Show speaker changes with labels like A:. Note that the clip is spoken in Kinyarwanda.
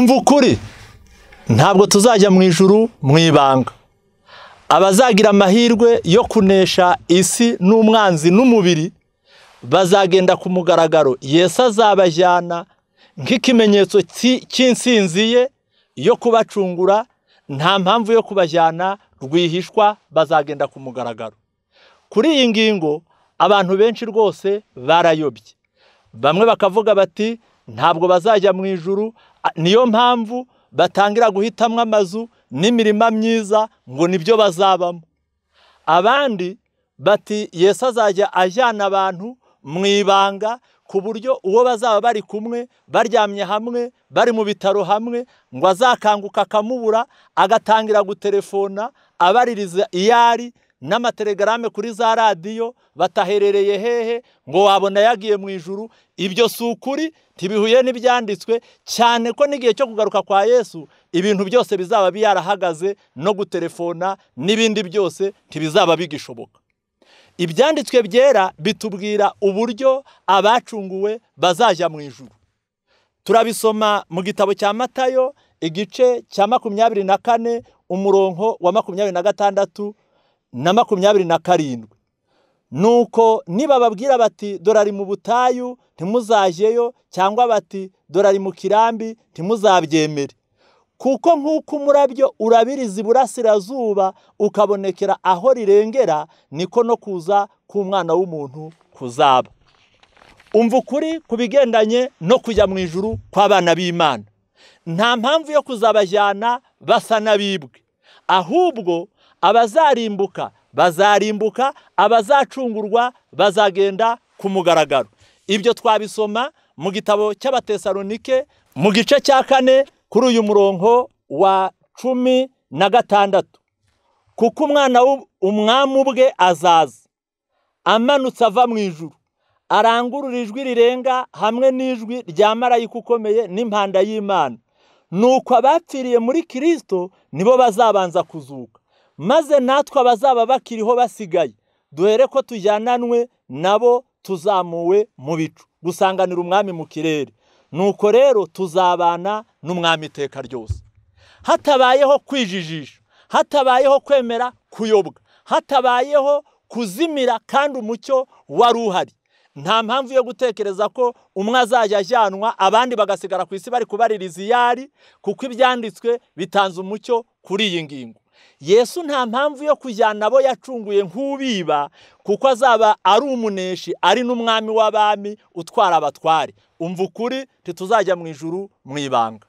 A: umva ukuri ntabwo tuzajya mu ijuru mu ibanga abazagira amahirwe yo kunesha isi n'umwanzi n'umubiri bazagenda ku mugaragaro yesu azabajyana nk'ikimenyetso cy'insinzi ye yo kubacungura nta mpamvu yo kubajyana rwihishwa bazagenda ku mugaragaro kuri iyi ngingo abantu benshi rwose barayobye bamwe bakavuga bati ntabwo bazajya mu ijuru niyo mpamvu batangira guhitamo amazu n'imirima myiza ngo nibyo bazabamo abandi bati yesu azajya ajyana abantu mu ibanga ku buryo uwo bazaba bari kumwe baryamye hamwe bari mu bitaro hamwe ngo azakanguka akamubura agatangira guterefona abaririza iyo ari n’amatelegarame kuri za radiyo bataherereye hehe ngo wabona yagiye mu ijuru ibyo si ukuri ntibihuye n'ibyanditswe cyane ko n'igihe cyo kugaruka kwa yesu ibintu byose bizaba byarahagaze no guterefona n'ibindi byose ntibizaba bigishoboka ibyanditswe byera bitubwira uburyo abacunguwe bazajya mu ijuru turabisoma mu gitabo cya matayo igice cya makumyabiri na kane umurongo wa makumyabiri na gatandatu na makumyabiri na karindwi nuko nibababwira bati dorari mu butayu ntimuzajyeyo cyangwa bati dorari mu kirambi ntimuzabyemere kuko nk'uko umurabyo urabiriza iburasirazuba ukabonekera aho rirengera niko no kuza k'umwana w'umuntu kuzaba umva ukuri ku bigendanye no kujya mu ijuru kw'abana b'imana nta mpamvu yo kuzabajyana basa n'abibwe ahubwo abazarimbuka bazarimbuka abazacungurwa bazagenda ku mugaragaro ibyo twabisoma mu gitabo cy'abatesalonike mu gice cya kane kuri uyu murongo wa cumi na gatandatu kuko umwana umwami ubwe azaza amanutse ava mu ijuru arangurura ijwi rirenga hamwe n'ijwi rya marayika ukomeye n'impanda y'imana Nuko abapfiriye muri kirisito nibo bazabanza kuzuka maze natwe abazaba bakiriho basigaye duhere ko tujyananwe nabo tuzamuwe mu bicu gusanganira umwami mu kirere nuko rero tuzabana n'umwami iteka ryose hatabayeho kwijijisha hatabayeho kwemera kuyobwa hatabayeho kuzimira kandi umucyo wari uhari nta mpamvu yo gutekereza ko umwe azajya ajyanwa abandi bagasigara ku isi bari kubaririza iyari kuko ibyanditswe bitanze umucyo kuri iyi ngingo yesu nta mpamvu yo kujyana abo yacunguye nk'ubiba kuko azaba ari umuneshi ari n'umwami w'abami utwara abatware umva ukuri ntituzajya mu ijuru mu ibanga